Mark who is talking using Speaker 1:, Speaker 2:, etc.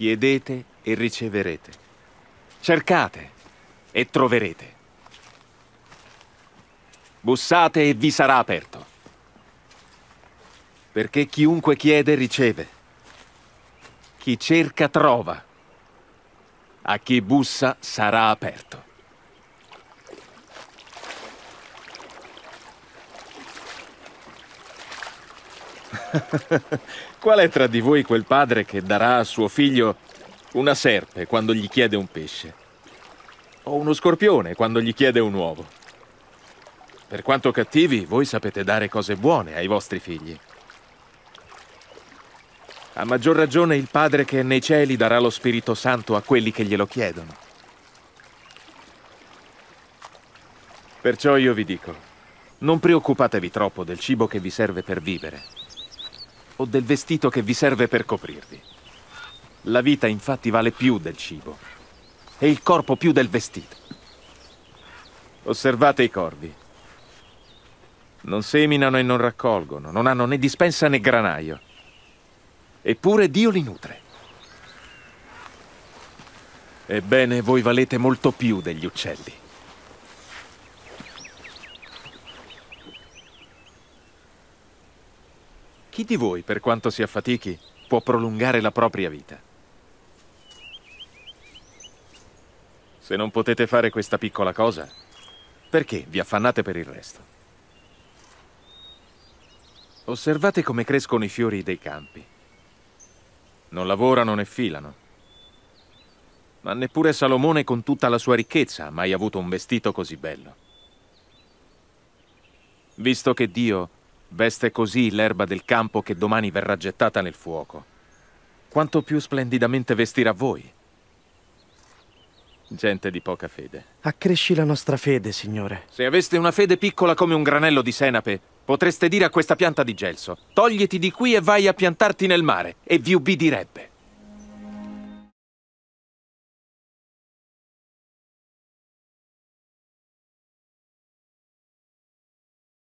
Speaker 1: Chiedete e riceverete. Cercate e troverete. Bussate e vi sarà aperto. Perché chiunque chiede riceve. Chi cerca trova. A chi bussa sarà aperto. Qual è tra di voi quel padre che darà a suo figlio una serpe quando gli chiede un pesce? O uno scorpione quando gli chiede un uovo? Per quanto cattivi, voi sapete dare cose buone ai vostri figli. A maggior ragione il Padre che è nei cieli darà lo Spirito Santo a quelli che glielo chiedono. Perciò io vi dico, non preoccupatevi troppo del cibo che vi serve per vivere, o del vestito che vi serve per coprirvi. La vita infatti vale più del cibo e il corpo più del vestito. Osservate i corvi. Non seminano e non raccolgono, non hanno né dispensa né granaio. Eppure Dio li nutre. Ebbene, voi valete molto più degli uccelli. Chi di voi, per quanto si affatichi, può prolungare la propria vita? Se non potete fare questa piccola cosa, perché vi affannate per il resto? Osservate come crescono i fiori dei campi. Non lavorano né filano. Ma neppure Salomone con tutta la sua ricchezza ha mai avuto un vestito così bello. Visto che Dio Veste così l'erba del campo che domani verrà gettata nel fuoco. Quanto più splendidamente vestirà voi. Gente di poca fede. Accresci la nostra fede, signore. Se aveste una fede piccola come un granello di senape, potreste dire a questa pianta di gelso, togliti di qui e vai a piantarti nel mare, e vi ubbidirebbe.